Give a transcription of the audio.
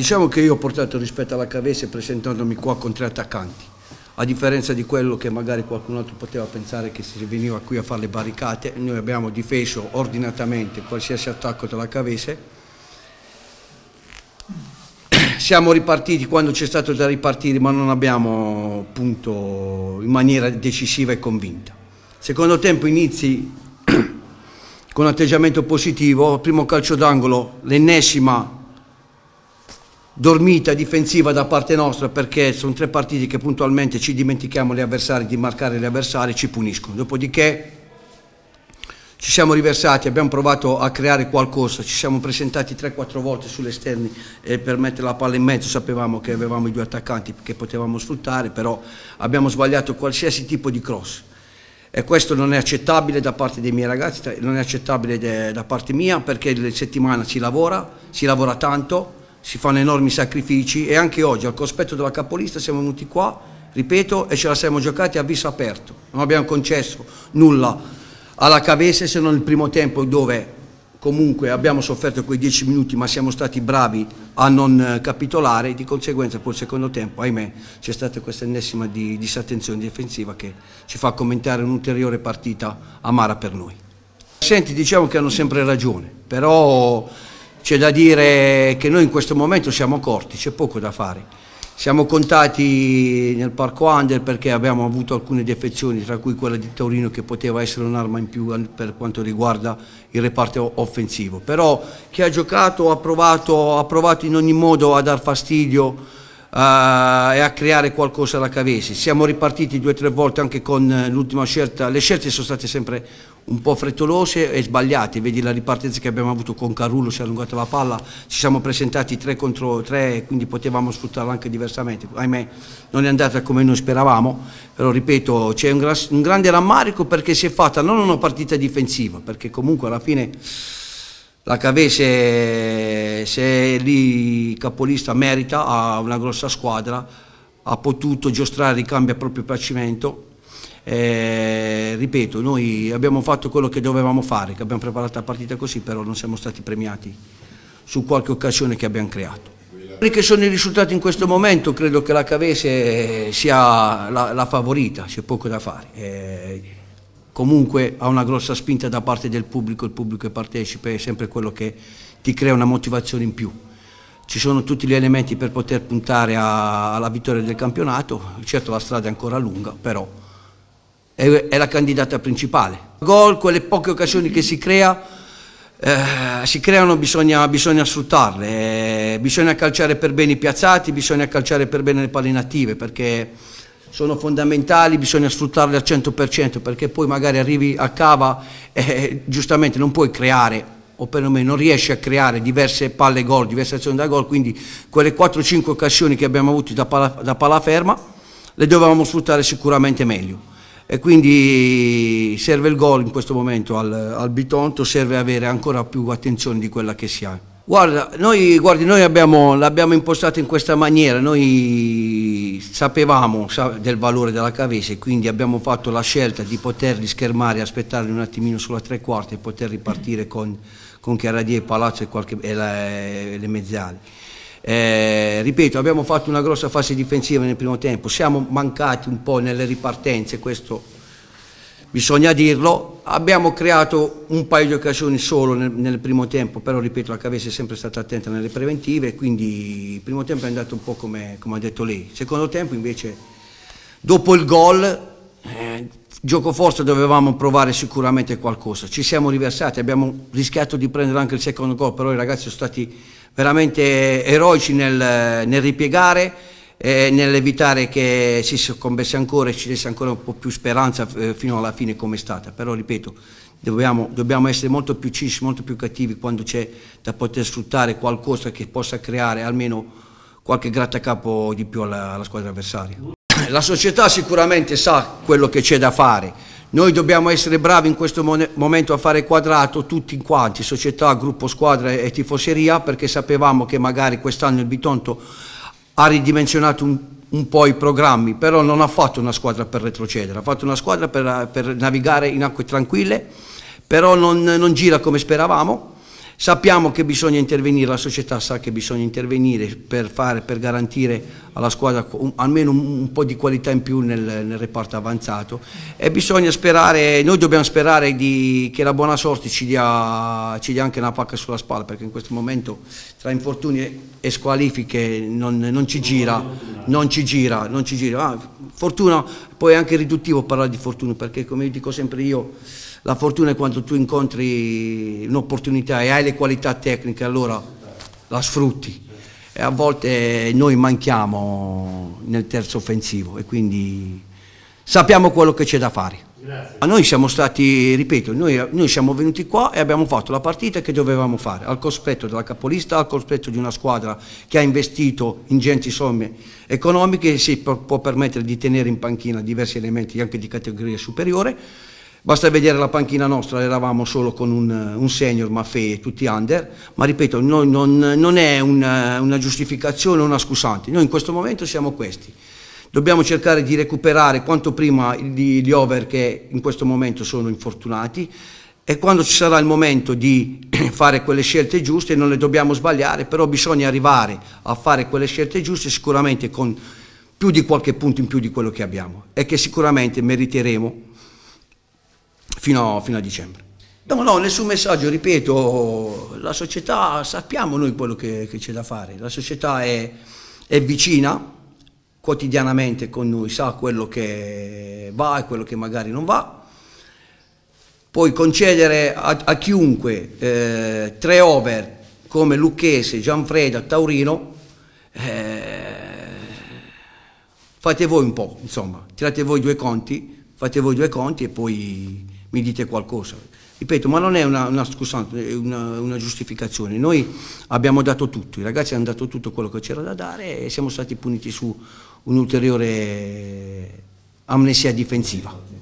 Diciamo che io ho portato rispetto alla Cavese presentandomi qua con tre attaccanti, a differenza di quello che magari qualcun altro poteva pensare che si veniva qui a fare le barricate, noi abbiamo difeso ordinatamente qualsiasi attacco della Cavese. Siamo ripartiti quando c'è stato da ripartire, ma non abbiamo punto in maniera decisiva e convinta. Secondo tempo inizi con atteggiamento positivo, primo calcio d'angolo, l'ennesima dormita difensiva da parte nostra perché sono tre partiti che puntualmente ci dimentichiamo gli avversari di marcare gli avversari e ci puniscono dopodiché ci siamo riversati, abbiamo provato a creare qualcosa, ci siamo presentati 3-4 volte sull'esterno per mettere la palla in mezzo, sapevamo che avevamo i due attaccanti che potevamo sfruttare, però abbiamo sbagliato qualsiasi tipo di cross e questo non è accettabile da parte dei miei ragazzi, non è accettabile da parte mia perché la settimana si lavora, si lavora tanto, si fanno enormi sacrifici e anche oggi al cospetto della capolista siamo venuti qua, ripeto, e ce la siamo giocati a viso aperto, non abbiamo concesso nulla alla Cavese se non il primo tempo dove comunque abbiamo sofferto quei dieci minuti ma siamo stati bravi a non eh, capitolare di conseguenza poi il secondo tempo ahimè c'è stata questa ennesima di disattenzione difensiva che ci fa commentare un'ulteriore partita amara per noi. Senti diciamo che hanno sempre ragione però c'è da dire che noi in questo momento siamo corti, c'è poco da fare. Siamo contati nel parco under perché abbiamo avuto alcune defezioni, tra cui quella di Taurino che poteva essere un'arma in più per quanto riguarda il reparto offensivo. Però chi ha giocato ha provato, ha provato in ogni modo a dar fastidio eh, e a creare qualcosa alla Cavesi. Siamo ripartiti due o tre volte anche con eh, l'ultima scelta, le scelte sono state sempre un po' frettolose e sbagliate, vedi la ripartenza che abbiamo avuto con Carullo, si è allungata la palla, ci siamo presentati 3 contro 3, quindi potevamo sfruttarla anche diversamente, ahimè non è andata come noi speravamo, però ripeto c'è un, gra un grande rammarico perché si è fatta non una partita difensiva, perché comunque alla fine la Cavese se è lì capolista merita, ha una grossa squadra, ha potuto giostrare i cambi a proprio piacimento eh, ripeto, noi abbiamo fatto quello che dovevamo fare, che abbiamo preparato la partita così, però non siamo stati premiati su qualche occasione che abbiamo creato. Quelli che sono i risultati in questo momento, credo che la Cavese sia la, la favorita, c'è poco da fare. Eh, comunque ha una grossa spinta da parte del pubblico, il pubblico che partecipa è sempre quello che ti crea una motivazione in più ci sono tutti gli elementi per poter puntare alla vittoria del campionato, certo la strada è ancora lunga, però è, la candidata principale. Gol, quelle poche occasioni che si, crea, eh, si creano bisogna, bisogna sfruttarle, eh, bisogna calciare per bene i piazzati, bisogna calciare per bene le palle native perché sono fondamentali, bisogna sfruttarle al 100% perché poi magari arrivi a cava e eh, giustamente non puoi creare o perlomeno non riesci a creare diverse palle gol, diverse azioni da gol, quindi quelle 4-5 occasioni che abbiamo avuto da pala, da pala ferma le dovevamo sfruttare sicuramente meglio e quindi serve il gol in questo momento al, al Bitonto, serve avere ancora più attenzione di quella che si ha. Guarda, noi, guardi, noi abbiamo, l'abbiamo impostato in questa maniera, noi sapevamo del valore della Cavese, quindi abbiamo fatto la scelta di poterli schermare, aspettare un attimino sulla tre quarti e poter ripartire con, con Chiaradì Palazzo e, qualche, e, la, e le mezzali. Eh, ripeto, abbiamo fatto una grossa fase difensiva nel primo tempo, siamo mancati un po' nelle ripartenze, questo bisogna dirlo. Abbiamo creato un paio di occasioni solo nel, nel primo tempo, però ripeto, la Cavese è sempre stata attenta nelle preventive, quindi il primo tempo è andato un po' come, come ha detto lei. Il secondo tempo invece, dopo il gol, eh, gioco forza dovevamo provare sicuramente qualcosa. Ci siamo riversati, abbiamo rischiato di prendere anche il secondo gol, però i ragazzi sono stati veramente eroici nel, nel ripiegare, eh, nell'evitare che si soccombesse ancora e ci desse ancora un po' più speranza eh, fino alla fine come è stata. Però ripeto, dobbiamo, dobbiamo essere molto più cinici, molto più cattivi quando c'è da poter sfruttare qualcosa che possa creare almeno qualche grattacapo di più alla, alla squadra avversaria. La società sicuramente sa quello che c'è da fare, noi dobbiamo essere bravi in questo momento a fare quadrato tutti quanti, società, gruppo, squadra e tifoseria, perché sapevamo che magari quest'anno il Bitonto ha ridimensionato un, un, po' i programmi, però non ha fatto una squadra per retrocedere, ha fatto una squadra per, per navigare in acque tranquille, però non, non gira come speravamo Sappiamo che bisogna intervenire, la società sa che bisogna intervenire per, fare, per garantire alla squadra un, almeno un, un, po' di qualità in più nel, nel reparto avanzato e bisogna sperare, noi dobbiamo sperare di, che la buona sorte ci dia, ci dia, anche una pacca sulla spalla perché in questo momento tra infortuni e squalifiche non, non ci gira, non ci gira, non ci gira. Ah, fortuna poi è anche riduttivo parlare di fortuna perché come dico sempre io la fortuna è quando tu incontri un'opportunità e hai le qualità tecniche, allora la sfrutti. E a volte noi manchiamo nel terzo offensivo e quindi sappiamo quello che c'è da fare. Grazie. Noi siamo stati, ripeto, noi, noi, siamo venuti qua e abbiamo fatto la partita che dovevamo fare, al cospetto della capolista, al cospetto di una squadra che ha investito ingenti somme economiche e si può permettere di tenere in panchina diversi elementi anche di categoria superiore. Basta vedere la panchina nostra, eravamo solo con un, un senior, Maffei e tutti under, ma ripeto, non, non, non è una, una giustificazione, una scusante, noi in questo momento siamo questi. Dobbiamo cercare di recuperare quanto prima gli, gli over che in questo momento sono infortunati e quando ci sarà il momento di fare quelle scelte giuste, non le dobbiamo sbagliare, però bisogna arrivare a fare quelle scelte giuste sicuramente con più di qualche punto in più di quello che abbiamo e che sicuramente meriteremo fino, fino a dicembre. No, no, nessun messaggio, ripeto, la società, sappiamo noi quello che, che c'è da fare, la società è, è, vicina quotidianamente con noi, sa quello che va e quello che magari non va. Poi concedere a, a chiunque eh, tre over come Lucchese, Gianfreda, Taurino, eh, fate voi un po', insomma, tirate voi due conti, fate voi due conti e poi mi dite qualcosa. Ripeto, ma non è una, una, scusate, una, una giustificazione, noi abbiamo dato tutto, i ragazzi hanno dato tutto quello che c'era da dare e siamo stati puniti su un'ulteriore amnesia difensiva.